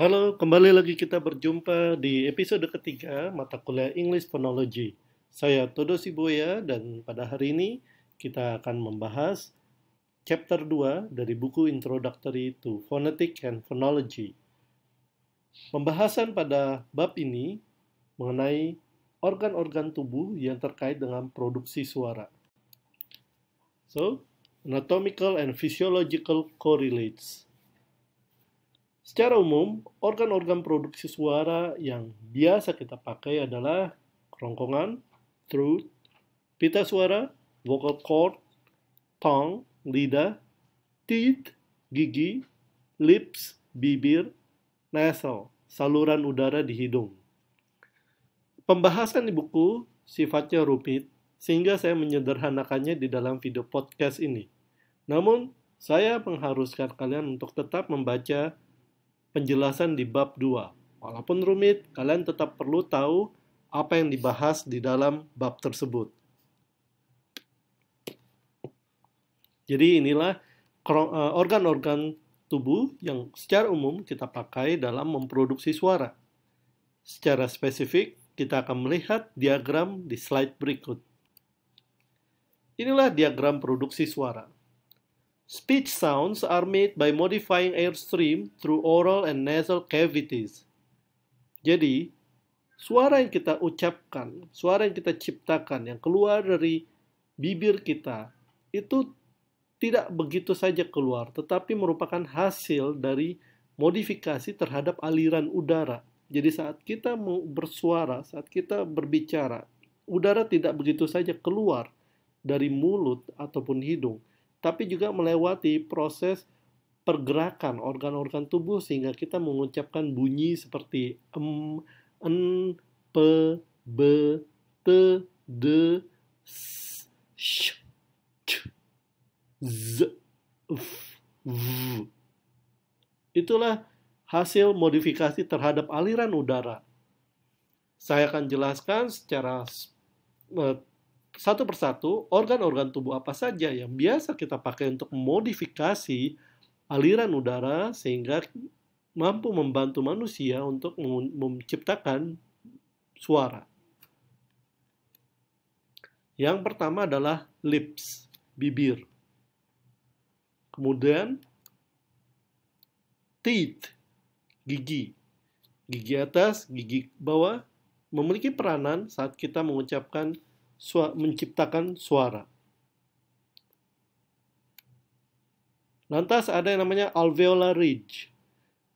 Halo, kembali lagi kita berjumpa di episode ketiga mata kuliah English Phonology. Saya Todo Sibuya dan pada hari ini kita akan membahas chapter 2 dari buku Introductory to Phonetic and Phonology. Pembahasan pada bab ini mengenai organ-organ tubuh yang terkait dengan produksi suara. So, anatomical and physiological correlates. Secara umum, organ-organ produksi suara yang biasa kita pakai adalah kerongkongan, throat, pita suara, vocal cord, tongue, lidah, teeth, gigi, lips, bibir, nasal, saluran udara di hidung. Pembahasan di buku sifatnya rumit, sehingga saya menyederhanakannya di dalam video podcast ini. Namun, saya mengharuskan kalian untuk tetap membaca penjelasan di bab 2. Walaupun rumit, kalian tetap perlu tahu apa yang dibahas di dalam bab tersebut. Jadi inilah eh, organ-organ tubuh yang secara umum kita pakai dalam memproduksi suara. Secara spesifik, kita akan melihat diagram di slide berikut. Inilah diagram produksi suara. Speech sounds are made by modifying airstream through oral and nasal cavities. Jadi, suara yang kita ucapkan, suara yang kita ciptakan, yang keluar dari bibir kita, itu tidak begitu saja keluar, tetapi merupakan hasil dari modifikasi terhadap aliran udara. Jadi saat kita bersuara, saat kita berbicara, udara tidak begitu saja keluar dari mulut ataupun hidung, tapi juga melewati proses pergerakan organ-organ tubuh sehingga kita mengucapkan bunyi seperti em, en, pe, be, te, de, s, sh, ch, z, f, v. Itulah hasil modifikasi terhadap aliran udara. Saya akan jelaskan secara eh, satu persatu organ-organ tubuh apa saja yang biasa kita pakai untuk modifikasi aliran udara sehingga mampu membantu manusia untuk menciptakan suara. Yang pertama adalah lips, bibir. Kemudian teeth, gigi. Gigi atas, gigi bawah memiliki peranan saat kita mengucapkan menciptakan suara. Lantas ada yang namanya alveolar ridge.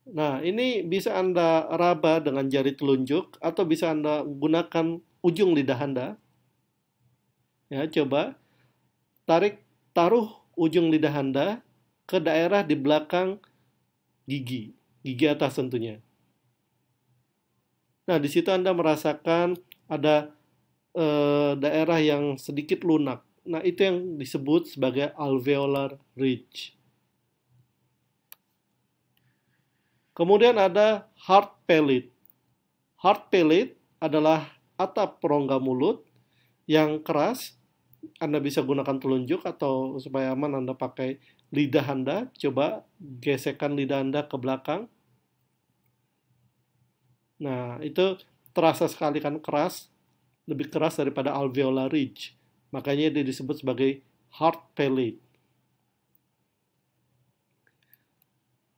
Nah, ini bisa Anda raba dengan jari telunjuk atau bisa Anda gunakan ujung lidah Anda. Ya, coba tarik taruh ujung lidah Anda ke daerah di belakang gigi, gigi atas tentunya. Nah, di situ Anda merasakan ada Eh, daerah yang sedikit lunak. Nah, itu yang disebut sebagai alveolar ridge. Kemudian ada hard palate. Hard palate adalah atap rongga mulut yang keras. Anda bisa gunakan telunjuk atau supaya aman Anda pakai lidah Anda. Coba gesekan lidah Anda ke belakang. Nah, itu terasa sekali kan keras lebih keras daripada alveolar ridge. Makanya dia disebut sebagai heart palate.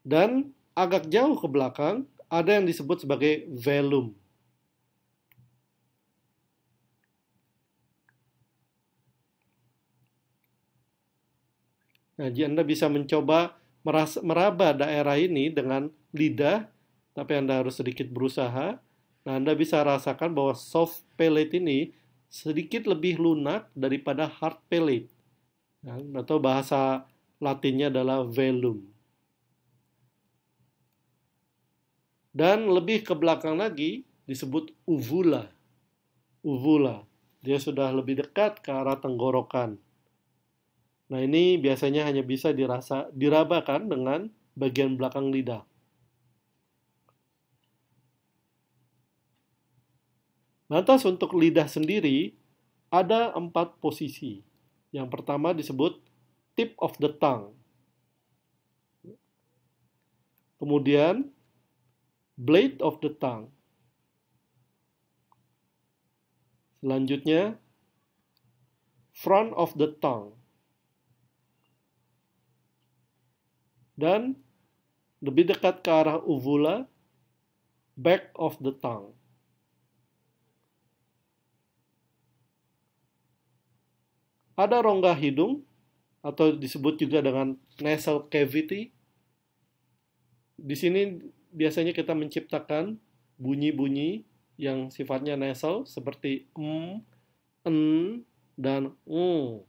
Dan agak jauh ke belakang, ada yang disebut sebagai velum. Nah, Anda bisa mencoba meraba daerah ini dengan lidah, tapi Anda harus sedikit berusaha. Nah, Anda bisa rasakan bahwa soft pellet ini sedikit lebih lunak daripada hard pellet. Nah, atau bahasa latinnya adalah velum. Dan lebih ke belakang lagi disebut uvula. Uvula. Dia sudah lebih dekat ke arah tenggorokan. Nah, ini biasanya hanya bisa dirasa dirabakan dengan bagian belakang lidah. Lantas untuk lidah sendiri ada empat posisi. Yang pertama disebut tip of the tongue. Kemudian blade of the tongue. Selanjutnya front of the tongue. Dan lebih dekat ke arah uvula back of the tongue. ada rongga hidung atau disebut juga dengan nasal cavity. Di sini biasanya kita menciptakan bunyi-bunyi yang sifatnya nasal seperti m, n, dan u.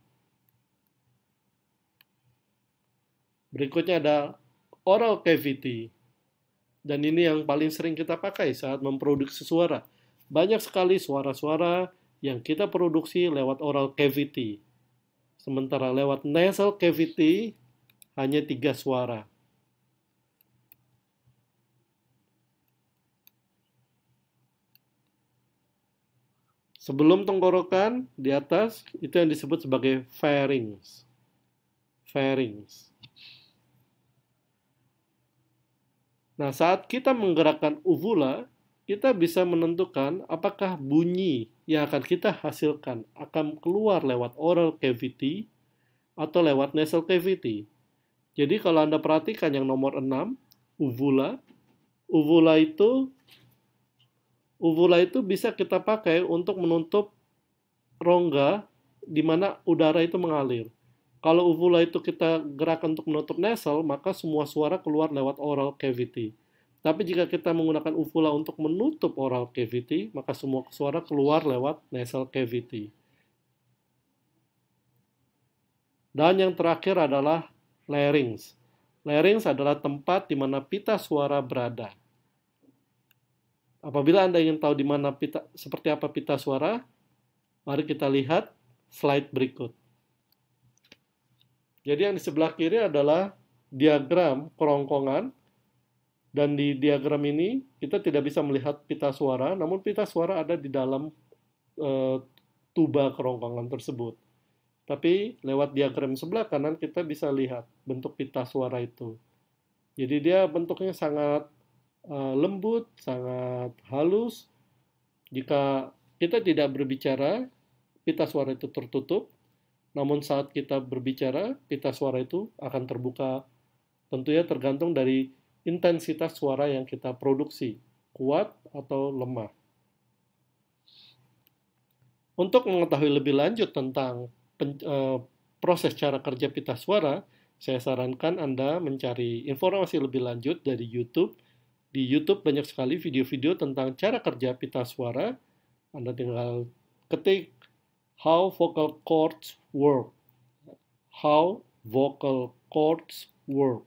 Berikutnya ada oral cavity. Dan ini yang paling sering kita pakai saat memproduksi suara. Banyak sekali suara-suara yang kita produksi lewat oral cavity. Sementara lewat nasal cavity hanya tiga suara. Sebelum tenggorokan di atas itu yang disebut sebagai pharynx. Pharynx. Nah, saat kita menggerakkan uvula, kita bisa menentukan apakah bunyi yang akan kita hasilkan akan keluar lewat oral cavity atau lewat nasal cavity. Jadi kalau Anda perhatikan yang nomor 6, uvula, uvula itu uvula itu bisa kita pakai untuk menutup rongga di mana udara itu mengalir. Kalau uvula itu kita gerakan untuk menutup nasal, maka semua suara keluar lewat oral cavity. Tapi jika kita menggunakan uvula untuk menutup oral cavity, maka semua suara keluar lewat nasal cavity. Dan yang terakhir adalah larynx. Larynx adalah tempat di mana pita suara berada. Apabila Anda ingin tahu di mana pita, seperti apa pita suara, mari kita lihat slide berikut. Jadi yang di sebelah kiri adalah diagram kerongkongan dan di diagram ini kita tidak bisa melihat pita suara, namun pita suara ada di dalam e, tuba kerongkongan tersebut. Tapi lewat diagram sebelah kanan kita bisa lihat bentuk pita suara itu. Jadi dia bentuknya sangat e, lembut, sangat halus. Jika kita tidak berbicara, pita suara itu tertutup. Namun saat kita berbicara, pita suara itu akan terbuka. Tentunya tergantung dari intensitas suara yang kita produksi, kuat atau lemah. Untuk mengetahui lebih lanjut tentang pen, e, proses cara kerja pita suara, saya sarankan Anda mencari informasi lebih lanjut dari YouTube. Di YouTube banyak sekali video-video tentang cara kerja pita suara. Anda tinggal ketik how vocal cords work. How vocal cords work.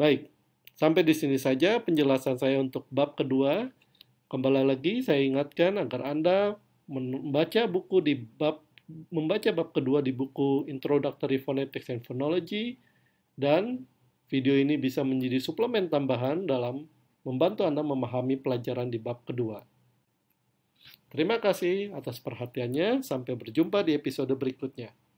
Baik, sampai di sini saja penjelasan saya untuk bab kedua. Kembali lagi saya ingatkan agar Anda membaca buku di bab membaca bab kedua di buku Introductory Phonetics and Phonology dan video ini bisa menjadi suplemen tambahan dalam membantu Anda memahami pelajaran di bab kedua. Terima kasih atas perhatiannya, sampai berjumpa di episode berikutnya.